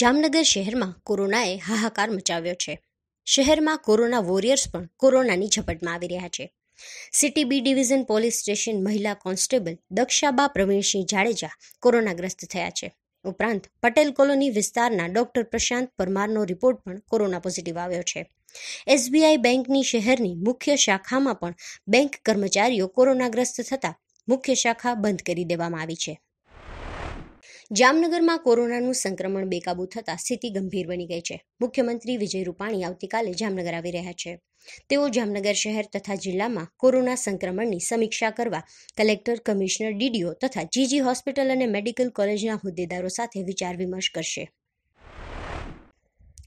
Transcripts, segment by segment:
જામનગર શહેરમાં કોરોનાએ હાહાકાર મચાવ્યો છે શહેરમાં કોરોના વોરિયર્સ પણ કોરોનાની ઝપટમાં આવી રહ્યા છે city B division police station મહિલા કોન્સ્ટેબલ દક્ષાબા પ્રવીણસિંહ જાડેજા કોરોનાગ્રસ્ત થયા છે ઉપરાંત પટેલ કોલોની વિસ્તારના ડોક્ટર પ્રશાંત પરમારનો રિપોર્ટ પણ કોરોના પોઝિટિવ આવ્યો છે એસબીઆઈ બેંકની શહેરની મુખ્ય શાખામાં પણ બેંક કર્મચારીઓ કોરોનાગ્રસ્ત થતાં મુખ્ય શાખા બંધ કરી દેવામાં આવી છે જામનગરમાં કોરોનાનું સંક્રમણ બેકાબુ થતાં સ્થિતિ ગંભીર બની ગઈ છે મુખ્યમંત્રી વિજય રૂપાણી આવતીકાલે જામનગર આવી રહ્યા છે તેઓ જામનગર શહેર તથા જિલ્લામાં કોરોના સંક્રમણની સમીક્ષા કરવા કલેક્ટર કમિશનર ડીડીઓ તથા જીજી હોસ્પિટલ અને મેડિકલ કોલેજના હોદ્દેદારો સાથે વિચાર વિમર્શ કરશે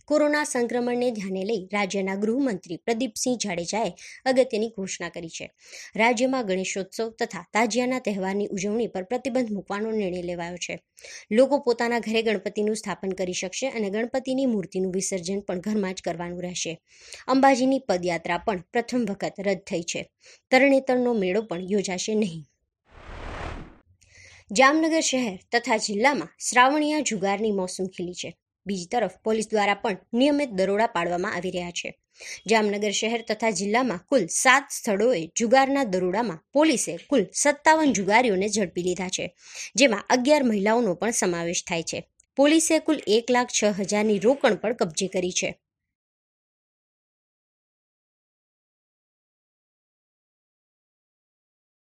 કોરોના સંક્રમણને ધ્યાને લઈ રાજ્યના ગૃહમંત્રી પ્રદીપસિંહ જાડેજાએ અગત્યની ઘોષણા કરી છે રાજ્યમાં ગણેશોત્સવ તથા તાજિયાના તહેવારની ઉજવણી પર પ્રતિબંધ મૂકવાનો નિર્ણય લેવાયો છે લોકો પોતાના ઘરે ગણપતિનું સ્થાપન કરી શકશે અને ગણપતિની મૂર્તિનું વિસર્જન પણ ઘરમાં જ કરવાનું રહેશે અંબાજીની પદયાત્રા પણ પ્રથમ વખત રદ થઈ છે તરણેતરનો મેળો પણ યોજાશે નહીં જામનગર શહેર તથા જિલ્લામાં શ્રાવણીયા જુગારની મોસમ ખીલી છે બીજી તરફ પોલીસ દ્વારા પણ નિયમિત દરોડા પાડવામાં આવી રહ્યા છે જામનગર શહેર તથા જિલ્લામાં કુલ સાત સ્થળોએ જુગારના દરોડામાં પોલીસે કુલ સત્તાવન જુગારીઓને ઝડપી લીધા છે જેમાં અગિયાર મહિલાઓનો પણ સમાવેશ થાય છે પોલીસે કુલ એક લાખ છ હજારની રોકણ પણ કબજે કરી છે